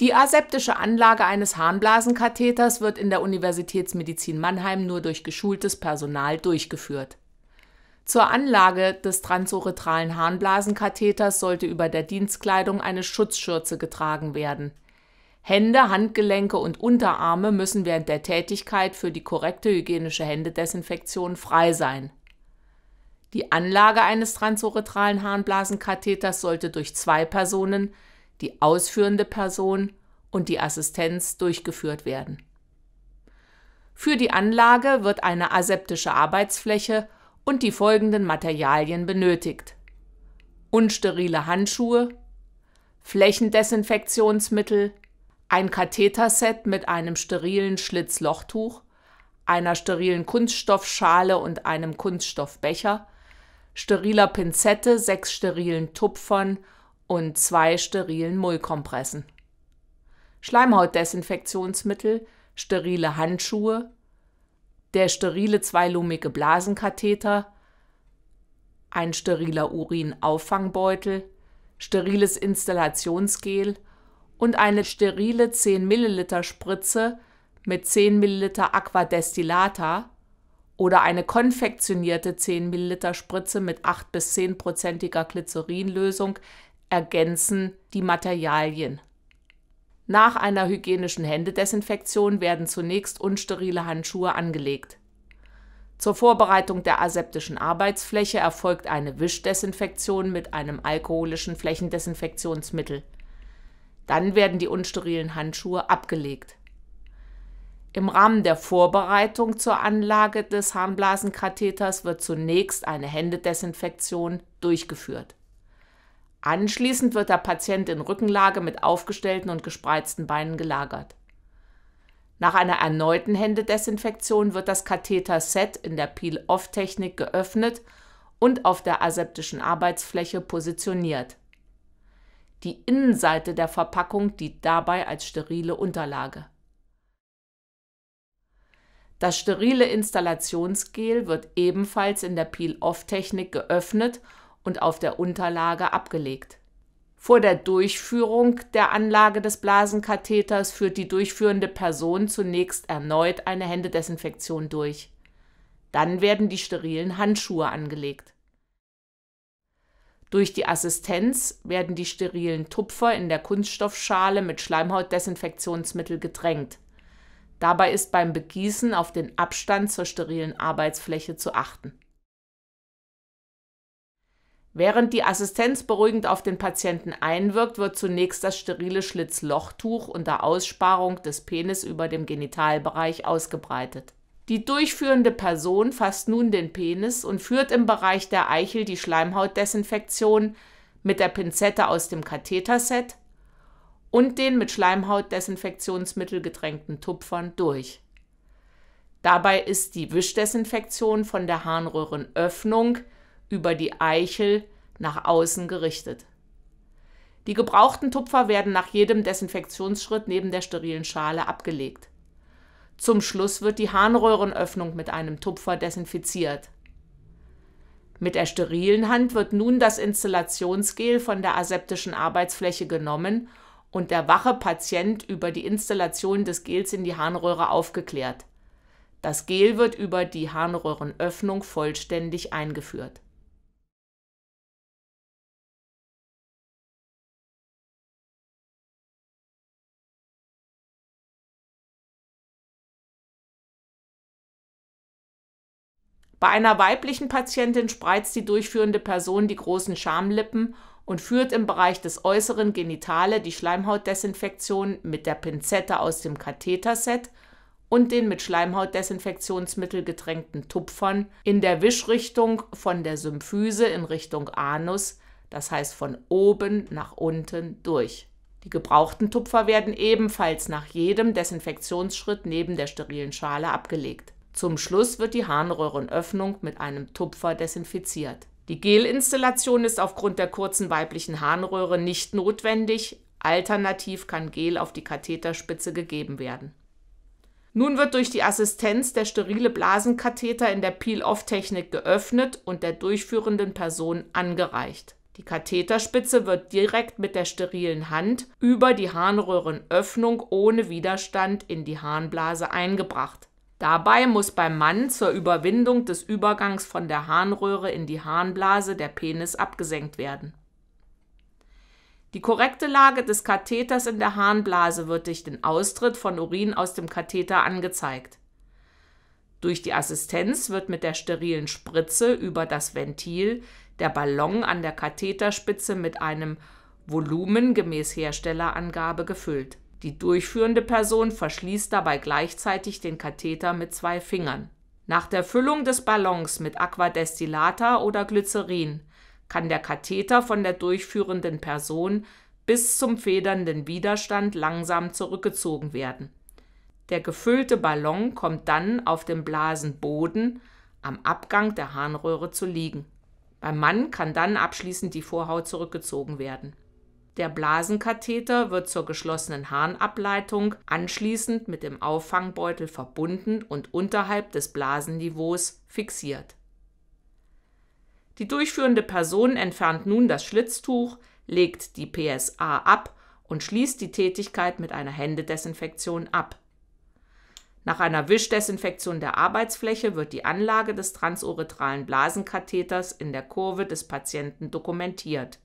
Die aseptische Anlage eines Harnblasenkatheters wird in der Universitätsmedizin Mannheim nur durch geschultes Personal durchgeführt. Zur Anlage des transuretralen Harnblasenkatheters sollte über der Dienstkleidung eine Schutzschürze getragen werden. Hände, Handgelenke und Unterarme müssen während der Tätigkeit für die korrekte hygienische Händedesinfektion frei sein. Die Anlage eines transuretralen Harnblasenkatheters sollte durch zwei Personen die ausführende Person und die Assistenz durchgeführt werden. Für die Anlage wird eine aseptische Arbeitsfläche und die folgenden Materialien benötigt. Unsterile Handschuhe, Flächendesinfektionsmittel, ein Katheterset mit einem sterilen Schlitzlochtuch, einer sterilen Kunststoffschale und einem Kunststoffbecher, steriler Pinzette, sechs sterilen Tupfern und zwei sterilen Mullkompressen. Schleimhautdesinfektionsmittel, sterile Handschuhe, der sterile zweilumige Blasenkatheter, ein steriler Urinauffangbeutel, steriles Installationsgel und eine sterile 10 Milliliter Spritze mit 10 Milliliter Aquadestillata oder eine konfektionierte 10 Milliliter Spritze mit 8 bis 10 Glycerinlösung ergänzen die Materialien. Nach einer hygienischen Händedesinfektion werden zunächst unsterile Handschuhe angelegt. Zur Vorbereitung der aseptischen Arbeitsfläche erfolgt eine Wischdesinfektion mit einem alkoholischen Flächendesinfektionsmittel. Dann werden die unsterilen Handschuhe abgelegt. Im Rahmen der Vorbereitung zur Anlage des Harnblasenkatheters wird zunächst eine Händedesinfektion durchgeführt Anschließend wird der Patient in Rückenlage mit aufgestellten und gespreizten Beinen gelagert. Nach einer erneuten Händedesinfektion wird das Katheter-Set in der Peel-Off-Technik geöffnet und auf der aseptischen Arbeitsfläche positioniert. Die Innenseite der Verpackung dient dabei als sterile Unterlage. Das sterile Installationsgel wird ebenfalls in der Peel-Off-Technik geöffnet und und auf der Unterlage abgelegt. Vor der Durchführung der Anlage des Blasenkatheters führt die durchführende Person zunächst erneut eine Händedesinfektion durch. Dann werden die sterilen Handschuhe angelegt. Durch die Assistenz werden die sterilen Tupfer in der Kunststoffschale mit Schleimhautdesinfektionsmittel gedrängt. Dabei ist beim Begießen auf den Abstand zur sterilen Arbeitsfläche zu achten. Während die Assistenz beruhigend auf den Patienten einwirkt, wird zunächst das sterile Schlitzlochtuch unter Aussparung des Penis über dem Genitalbereich ausgebreitet. Die durchführende Person fasst nun den Penis und führt im Bereich der Eichel die Schleimhautdesinfektion mit der Pinzette aus dem Katheterset und den mit Schleimhautdesinfektionsmittel getränkten Tupfern durch. Dabei ist die Wischdesinfektion von der Harnröhrenöffnung über die Eichel nach außen gerichtet. Die gebrauchten Tupfer werden nach jedem Desinfektionsschritt neben der sterilen Schale abgelegt. Zum Schluss wird die Harnröhrenöffnung mit einem Tupfer desinfiziert. Mit der sterilen Hand wird nun das Installationsgel von der aseptischen Arbeitsfläche genommen und der wache Patient über die Installation des Gels in die Harnröhre aufgeklärt. Das Gel wird über die Harnröhrenöffnung vollständig eingeführt. Bei einer weiblichen Patientin spreizt die durchführende Person die großen Schamlippen und führt im Bereich des äußeren Genitale die Schleimhautdesinfektion mit der Pinzette aus dem Katheterset und den mit Schleimhautdesinfektionsmittel getränkten Tupfern in der Wischrichtung von der Symphyse in Richtung Anus, das heißt von oben nach unten durch. Die gebrauchten Tupfer werden ebenfalls nach jedem Desinfektionsschritt neben der sterilen Schale abgelegt. Zum Schluss wird die Harnröhrenöffnung mit einem Tupfer desinfiziert. Die Gelinstallation ist aufgrund der kurzen weiblichen Harnröhre nicht notwendig, alternativ kann Gel auf die Katheterspitze gegeben werden. Nun wird durch die Assistenz der sterile Blasenkatheter in der Peel-Off-Technik geöffnet und der durchführenden Person angereicht. Die Katheterspitze wird direkt mit der sterilen Hand über die Harnröhrenöffnung ohne Widerstand in die Harnblase eingebracht. Dabei muss beim Mann zur Überwindung des Übergangs von der Harnröhre in die Harnblase der Penis abgesenkt werden. Die korrekte Lage des Katheters in der Harnblase wird durch den Austritt von Urin aus dem Katheter angezeigt. Durch die Assistenz wird mit der sterilen Spritze über das Ventil der Ballon an der Katheterspitze mit einem Volumen gemäß Herstellerangabe gefüllt. Die durchführende Person verschließt dabei gleichzeitig den Katheter mit zwei Fingern. Nach der Füllung des Ballons mit Aquadestillata oder Glycerin kann der Katheter von der durchführenden Person bis zum federnden Widerstand langsam zurückgezogen werden. Der gefüllte Ballon kommt dann auf dem Blasenboden am Abgang der Harnröhre zu liegen. Beim Mann kann dann abschließend die Vorhaut zurückgezogen werden. Der Blasenkatheter wird zur geschlossenen Harnableitung anschließend mit dem Auffangbeutel verbunden und unterhalb des Blasenniveaus fixiert. Die durchführende Person entfernt nun das Schlitztuch, legt die PSA ab und schließt die Tätigkeit mit einer Händedesinfektion ab. Nach einer Wischdesinfektion der Arbeitsfläche wird die Anlage des transuretralen Blasenkatheters in der Kurve des Patienten dokumentiert.